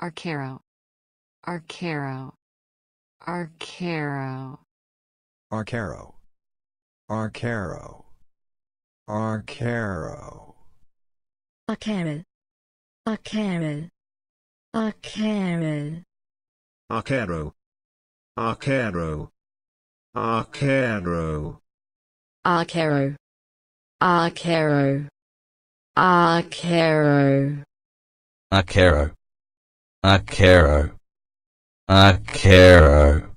Arcaro. Arcaro. Arcaro. Arcaro. Arcaro. Arcaro. Arcaro. Arcaro. Arcaro. Arcaro. Arcaro. Arcaro. Arcaro. Arcaro. Arcaro. Arcaro. Akero. Akero.